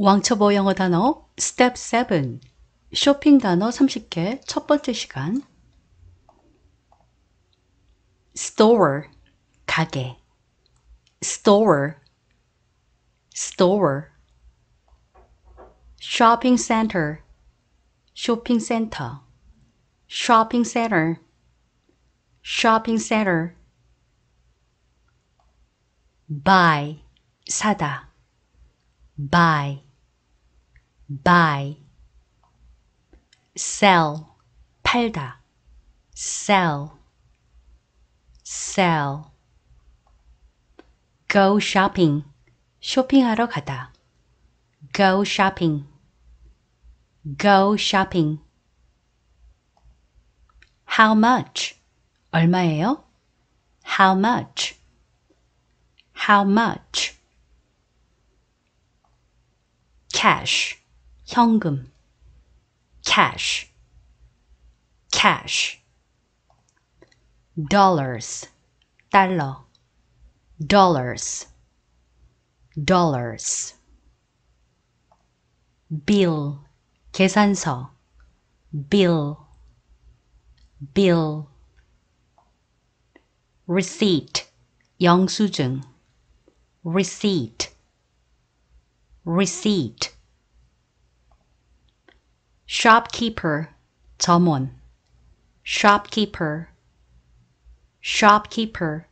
왕초보 영어 단어 스텝 7 쇼핑 단어 30개 첫 번째 시간 store 가게 store store shopping center 쇼핑 센터 shopping center shopping center buy 사다 buy buy sell 팔다 sell sell go shopping 쇼핑하러 가다 go shopping go shopping how much 얼마예요? how much how much cash 현금 cash cash dollars 달러 dollars dollars bill 계산서 bill bill receipt 영수증 receipt receipt shopkeeper 점원 shopkeeper shopkeeper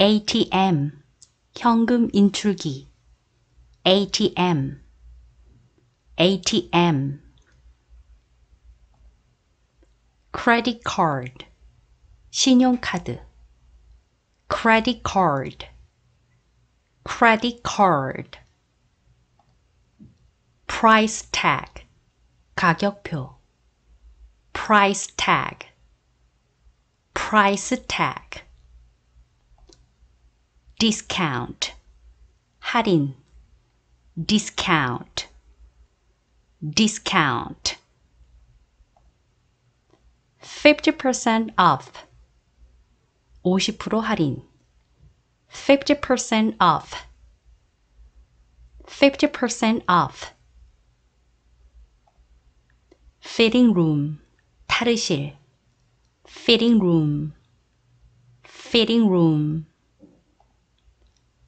ATM 현금 인출기 ATM ATM credit card 신용카드 credit card credit card price tag 가격표 price tag price tag discount 할인 discount discount 50% off 50% 할인 50% off 50% off fitting room, 탈의실, fitting room, fitting room.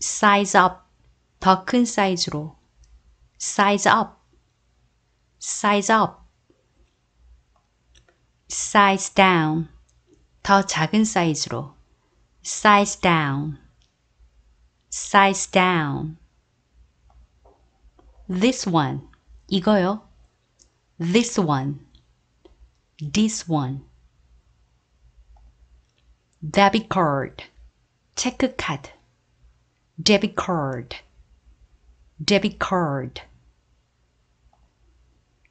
size up, 더큰 사이즈로, size up, size up. size down, 더 작은 사이즈로, size down, size down. This one, 이거요 this one, this one. debit card, a cut. debit card, debit card.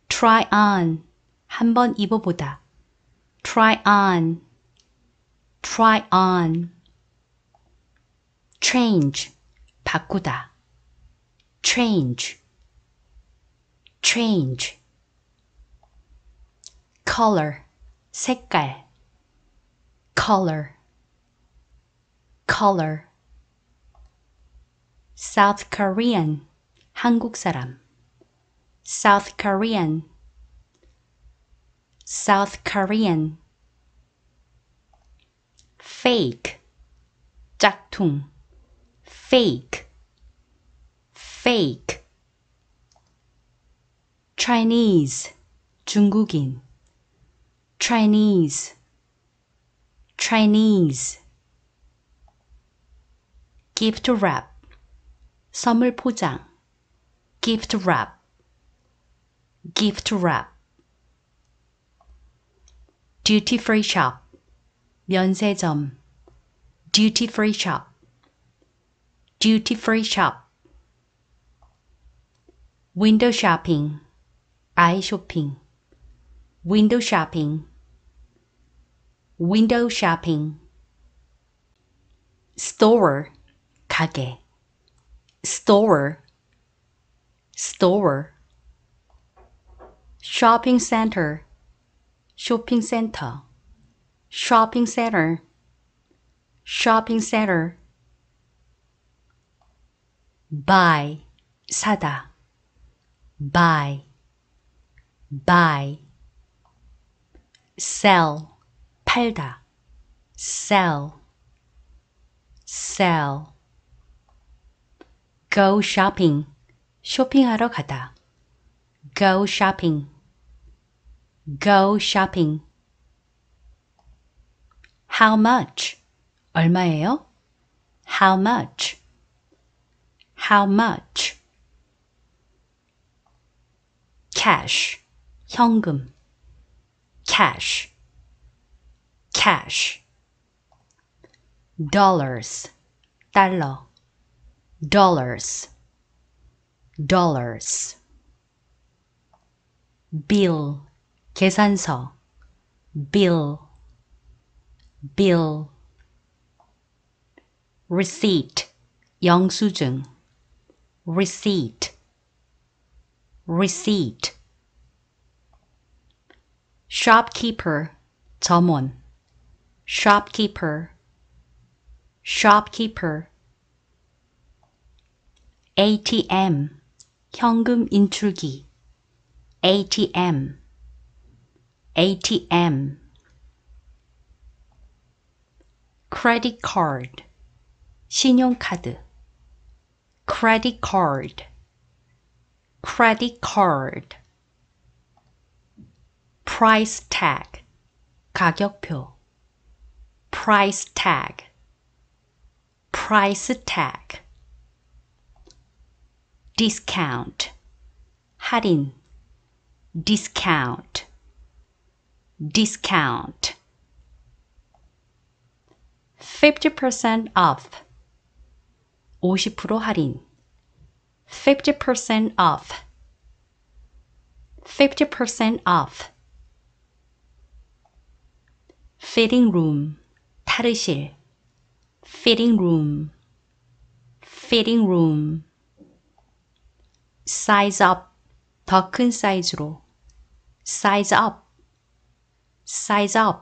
try on, 한번 입어보다. try on, try on. change, 바꾸다. change, change color 색깔 color color South Korean 한국 사람 South Korean South Korean fake 짝퉁 fake fake Chinese 중국인 Chinese Chinese gift wrap 선물 포장 gift wrap gift wrap duty free shop 면세점 duty free shop duty free shop window shopping eye shopping. window shopping window shopping store 가게. store store shopping center shopping center shopping center shopping center buy 사다 buy buy sell 팔다 sell sell go shopping 쇼핑하러 가다 go shopping go shopping how much 얼마예요? how much how much cash 현금 cash cash dollars 달러 dollars dollars bill 계산서 bill bill receipt 영수증 receipt receipt shopkeeper 점원 shopkeeper shopkeeper ATM 현금 인출기 ATM ATM credit card 신용카드 credit card credit card price tag 가격표 price tag price tag discount 할인 discount discount 50% off 50% 할인 50% off 50% off fitting room 탈의실 fitting room fitting room size up 더 큰 사이즈로 size up size up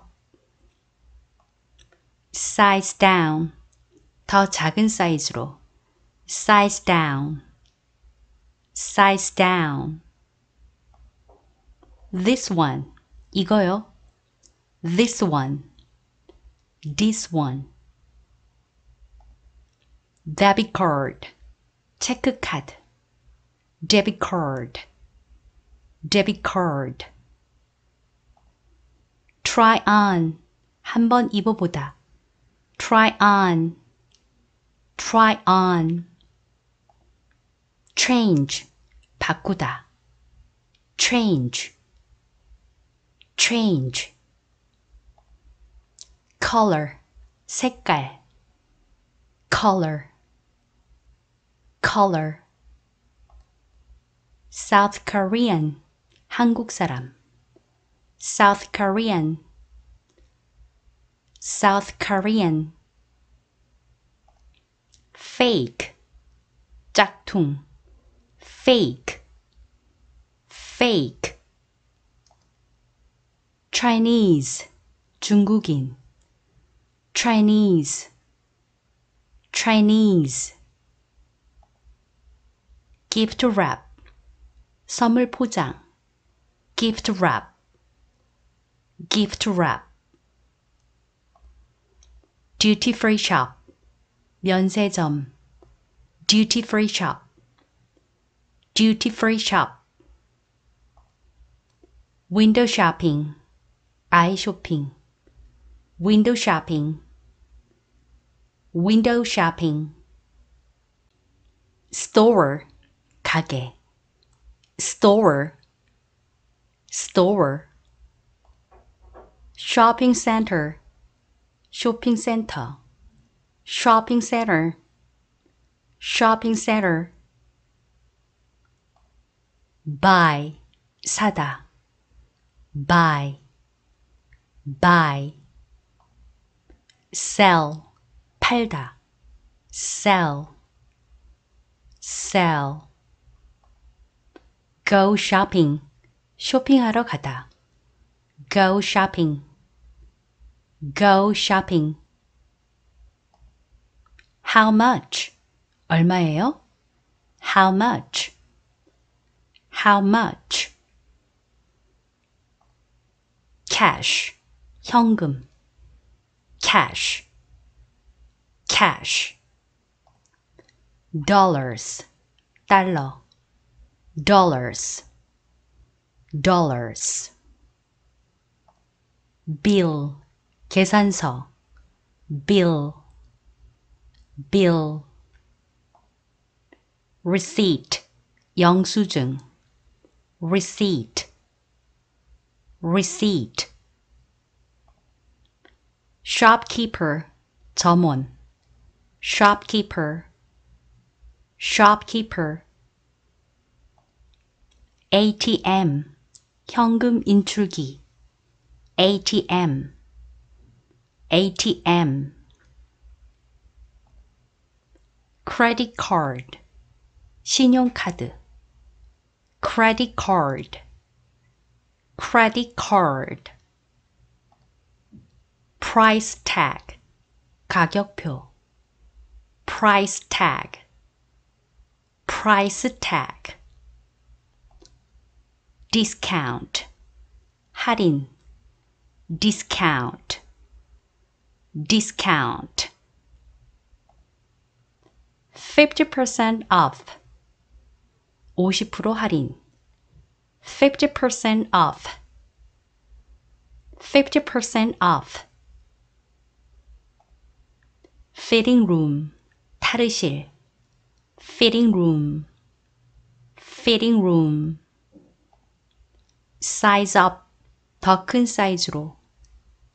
size down 더 작은 사이즈로 size down size down this one 이거요 this one this one debit card a cut. debit card debit card try on 한번 입어보다 try on try on change 바꾸다 change change color 색깔 color color South Korean 한국 사람 South Korean South Korean fake 짝퉁 fake fake Chinese 중국인 Chinese Chinese gift wrap 선물 포장 gift wrap gift wrap duty free shop 면세점 duty free shop duty free shop window shopping eye shopping window shopping window shopping store kage store store shopping center shopping center shopping center shopping center buy 사다 buy buy sell 팔다 sell sell go shopping 쇼핑하러 가다 go shopping go shopping how much 얼마예요? how much how much cash 현금 cash cash dollars 单了 dollars dollars bill 계산서 bill bill receipt 영수증 receipt receipt shopkeeper 점원 shopkeeper shopkeeper ATM 현금 인출기 ATM ATM credit card 신용카드 credit card credit card price tag 가격표 price tag price tag discount 할인 discount discount 50% off 50% 할인 50% off 50% off fitting room, 탈의실 fitting room, fitting room size up, 더큰 사이즈로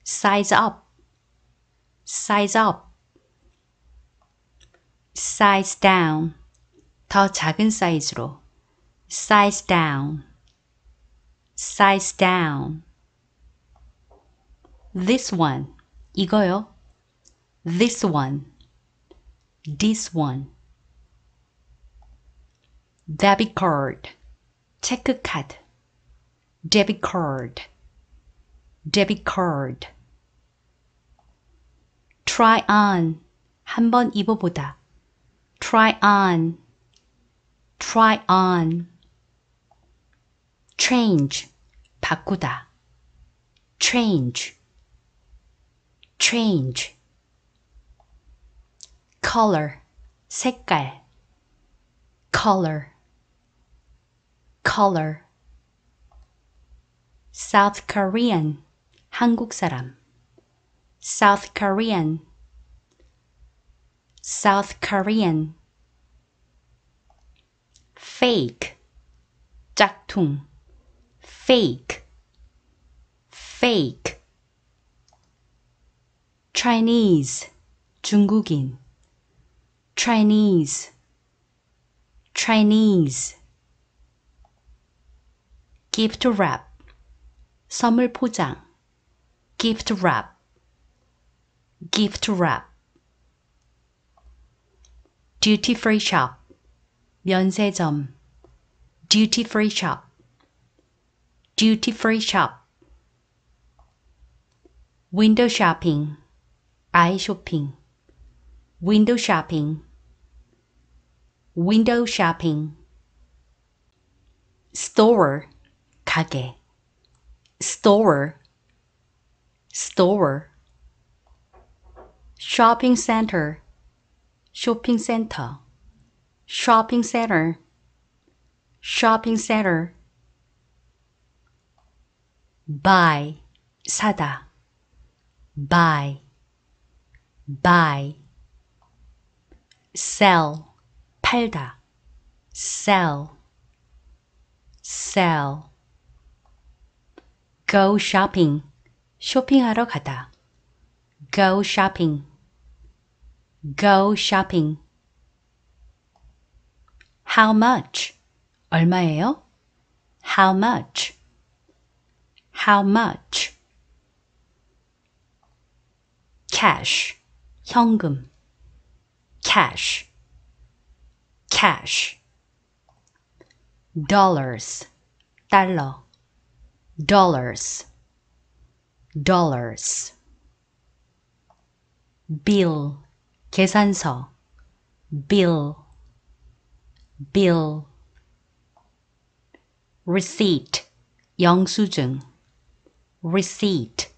size up, size up size down, 더 작은 사이즈로 size down, size down. This one, 이거요 this one, this one. Debit card, a cut. Debit card, debit card. Try on, 한번 입어보다. Try on, try on. Change, 바꾸다. Change, change color 색깔 color color South Korean 한국 사람 South Korean South Korean fake 짝퉁 fake fake Chinese 중국인 Chinese Chinese gift wrap 선물 포장 gift wrap gift wrap duty free shop 면세점 duty free shop duty free shop window shopping eye shopping window shopping window shopping store 가게. store store shopping center shopping center shopping center shopping center buy 사다 buy buy sell 팔다 sell sell go shopping 쇼핑하러 가다 go shopping go shopping how much 얼마예요? how much how much cash 현금 cash cash dollars 달러 dollars dollars bill 계산서 bill bill receipt 영수증 receipt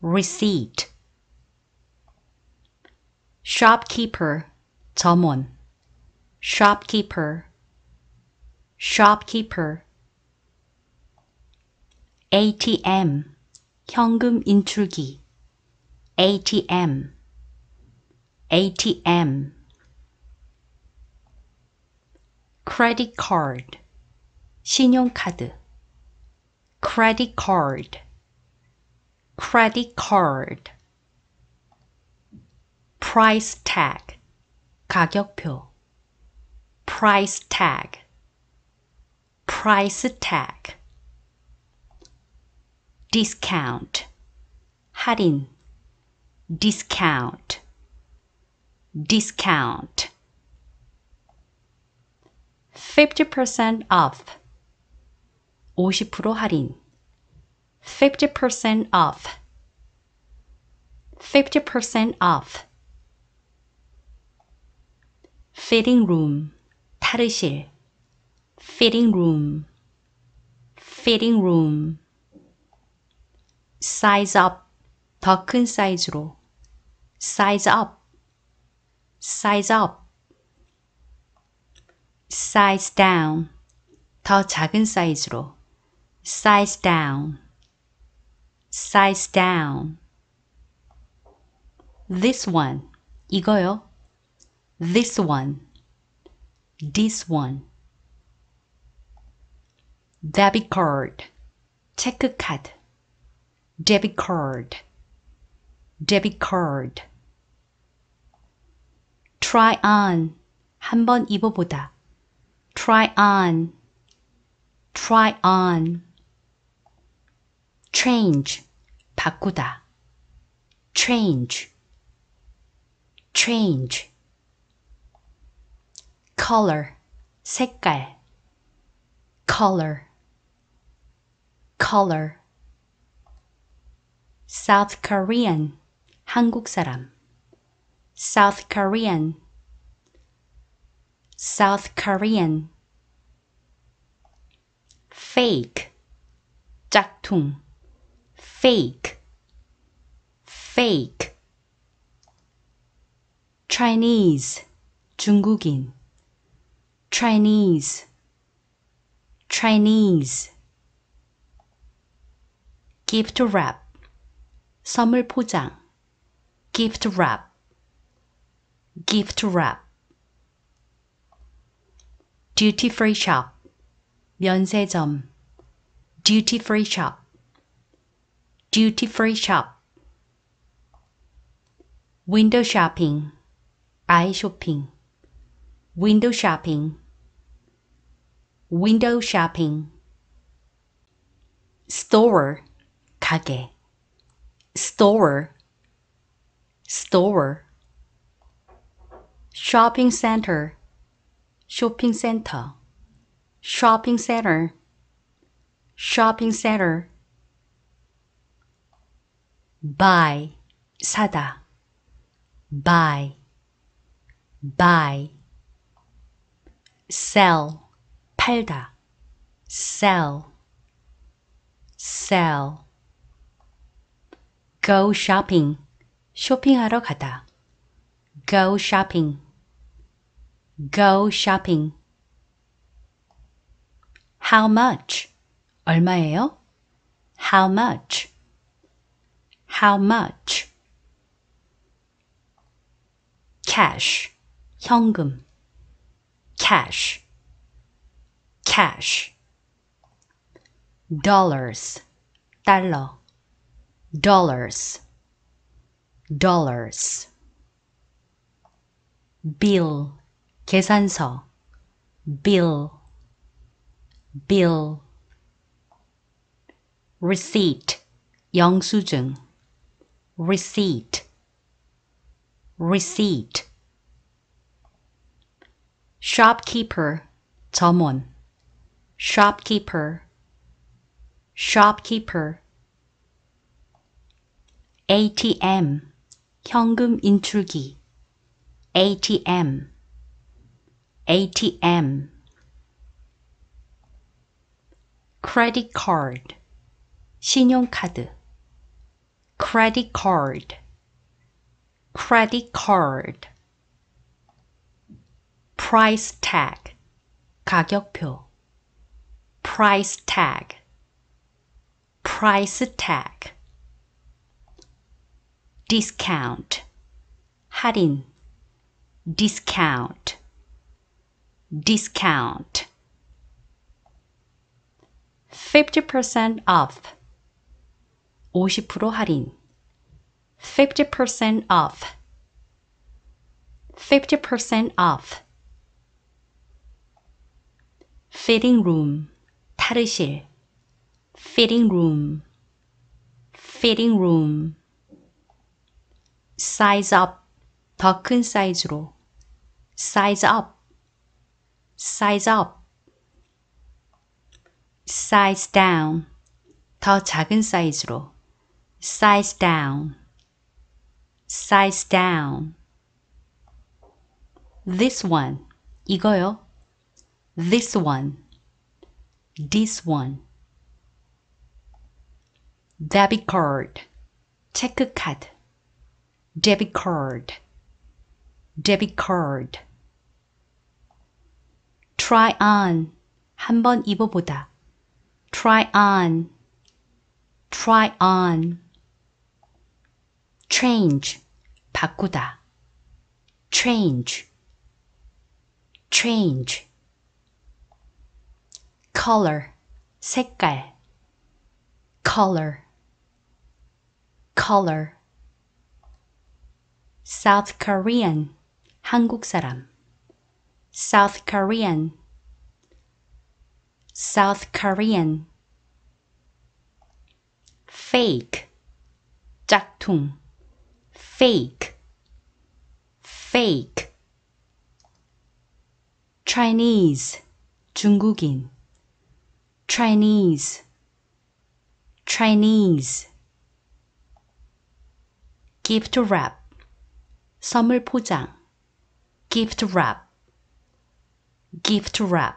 receipt shopkeeper 점원 shopkeeper shopkeeper ATM 현금 인출기 ATM ATM credit card 신용카드 credit card credit card price tag 가격표 price tag price tag discount 할인 discount discount 50% off 50% 할인 50% off 50% off fitting room, 탈의실, fitting room, fitting room. size up, 더큰 사이즈로, size up, size up. size down, 더 작은 사이즈로, size down, size down. This one, 이거요 this one, this one. debit card, a cut. debit card, debit card. try on, 한번 입어보다. try on, try on. change, 바꾸다. change, change color 색깔 color color South Korean 한국 사람 South Korean South Korean fake 짝퉁 fake fake Chinese 중국인 Chinese Chinese gift wrap 선물 포장 gift wrap gift wrap duty free shop 면세점 duty free shop duty free shop window shopping eye shopping, window shopping window shopping store kage store store shopping center shopping center shopping center shopping center buy 사다 buy buy sell 팔다 sell sell go shopping 쇼핑하러 가다 go shopping go shopping how much 얼마예요? how much how much cash 현금 cash cash dollars 单了 dollars dollars bill 계산서 bill bill receipt 영수증 receipt receipt shopkeeper 점원 shopkeeper shopkeeper ATM 현금 인출기 ATM ATM credit card 신용카드 credit card credit card price tag 가격표 Price tag. Price tag. Discount. 할인. Discount. Discount. 50% off. 50% 할인. 50% off. 50% off. Fitting room. 탈의실 fitting room fitting room size up 더 큰 사이즈로 size up size up size down 더 작은 사이즈로 size down size down this one 이거요 this one this one. Debit card. a cut. Debit card. Debit card. Try on. 한번 입어보다. Try on. Try on. Change. 바꾸다. Change. Change color 색깔 color color South Korean 한국 사람 South Korean South Korean fake 짝퉁 fake fake Chinese 중국인 Chinese Chinese gift wrap 선물 포장 gift wrap gift wrap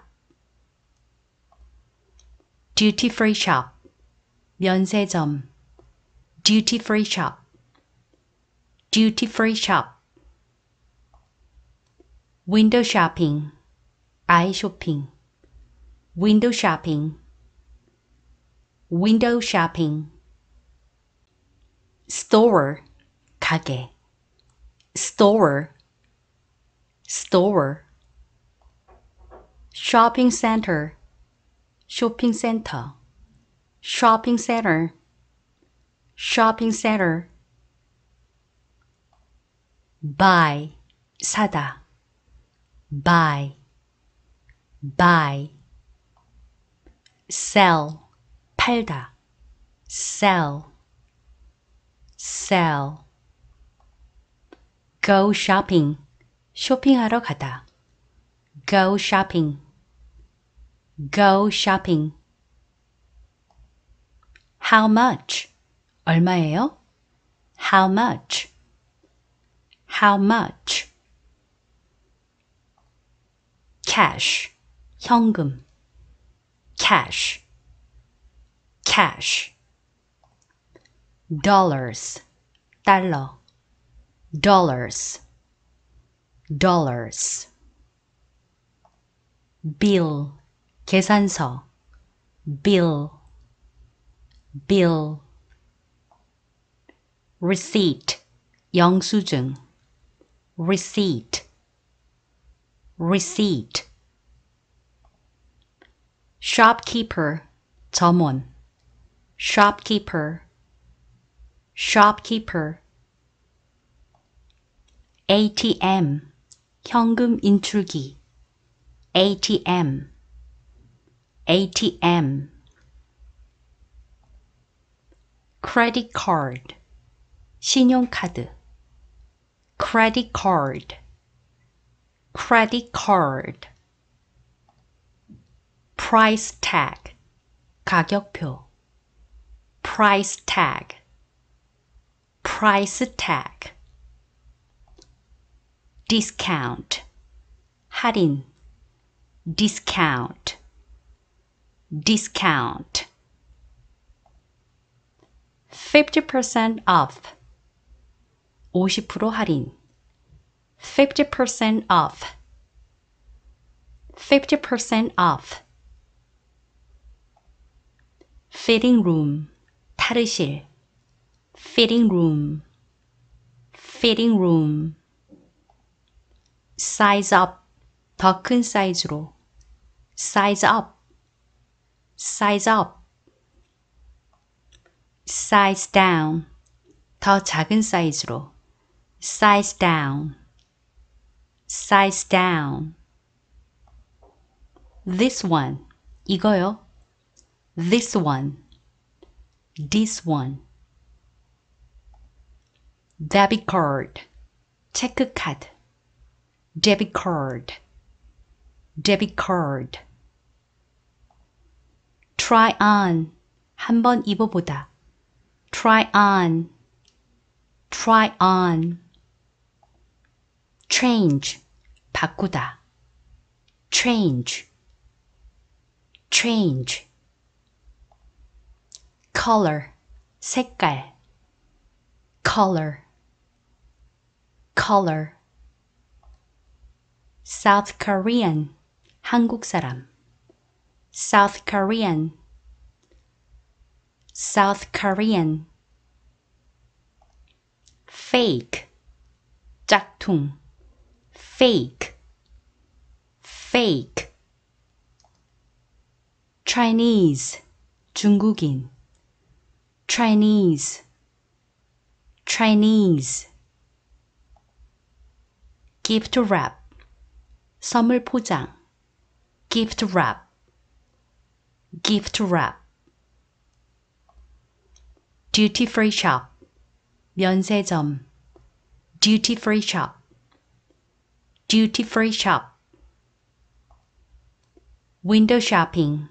duty free shop 면세점 duty free shop duty free shop window shopping 아이 shopping window shopping window shopping store 가게 store store shopping center shopping center shopping center shopping center buy 사다 buy buy sell 팔다 sell sell go shopping 쇼핑하러 가다 go shopping go shopping how much 얼마예요? how much how much cash 현금 cash cash dollars 单了 dollars dollars bill 계산서 bill bill receipt 영수증 receipt receipt shopkeeper 점원 shopkeeper shopkeeper ATM 현금 인출기 ATM ATM credit card 신용카드 credit card credit card price tag 가격표 price tag price tag discount 할인 discount discount 50% off 50% 할인 50% off 50% off fitting room, 탈의실 fitting room, fitting room size up, 더큰 사이즈로 size up, size up size down, 더 작은 사이즈로 size down, size down this one, 이거요 this one, this one. Debit card, a cut. Debit card, debit card. Try on, 한번 입어보다. Try on, try on. Change, 바꾸다. Change, change color 색깔 color color South Korean 한국 사람 South Korean South Korean fake 짝퉁 fake fake Chinese 중국인 Chinese Chinese gift wrap 선물 포장 gift wrap gift wrap duty free shop 면세점 duty free shop duty free shop window shopping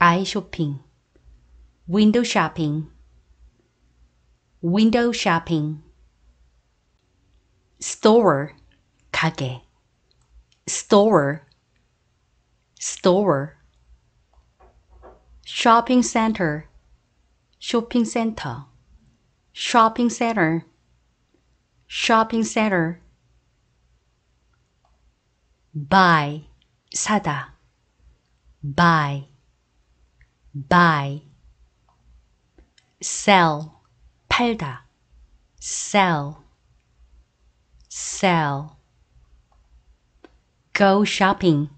eye shopping window shopping window shopping store kage store store shopping center shopping center shopping center shopping center buy 사다 buy buy sell 팔다 sell sell go shopping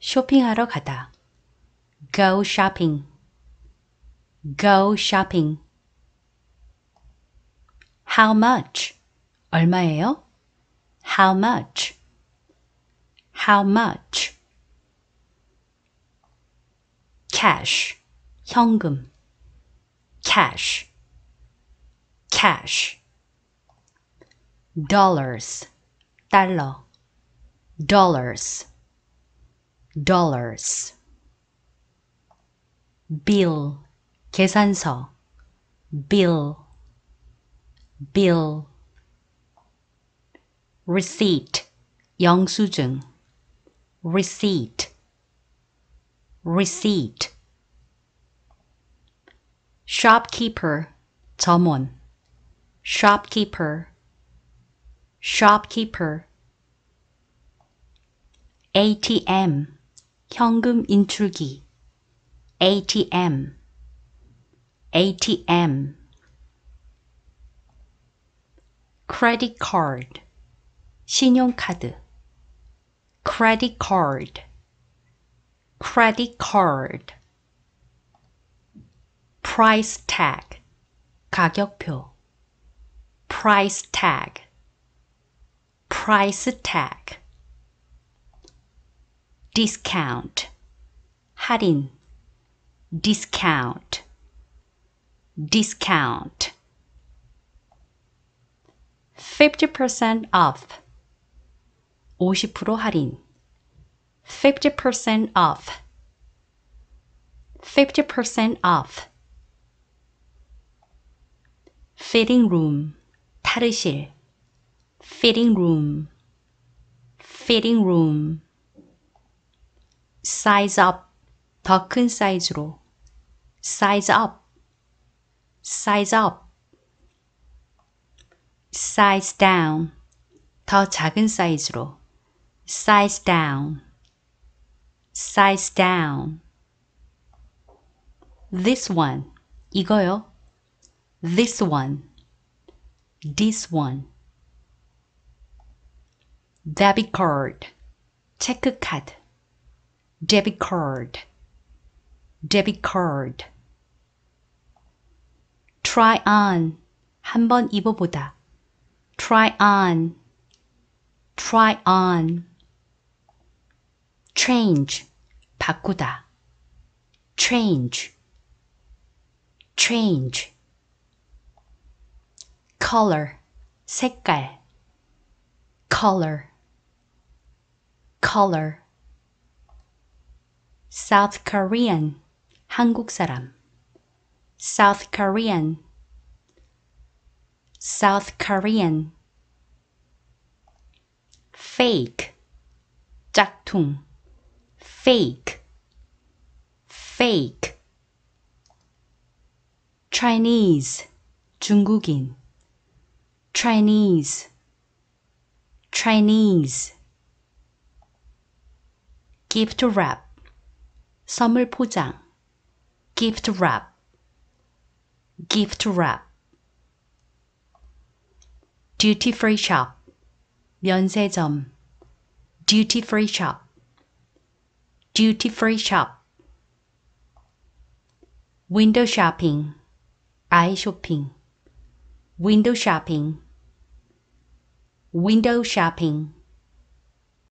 쇼핑하러 가다 go shopping go shopping how much 얼마예요? how much how much cash 현금 cash cash dollars 달러 dollars dollars bill 계산서 bill bill receipt 영수증 receipt receipt shopkeeper 점원 shopkeeper shopkeeper ATM 현금 인출기 ATM ATM credit card 신용카드 credit card credit card price tag 가격표 price tag price tag discount 할인 discount discount 50% off 50% 할인 50% off 50% off fitting room, 탈의실, fitting room, fitting room, size up, 더큰 사이즈로, size up, size up, size down, 더 작은 사이즈로, size down, size down. This one, 이거요 this one, this one. debit card, a cut. debit card, debit card. try on, 한번 입어보다. try on, try on. change, 바꾸다. change, change color 색깔 color color South Korean 한국 사람 South Korean South Korean fake 짝퉁 fake fake Chinese 중국인 Chinese Chinese gift wrap 선물 포장 gift wrap gift wrap duty free shop 면세점 duty free shop duty free shop window shopping eye shopping, window shopping window shopping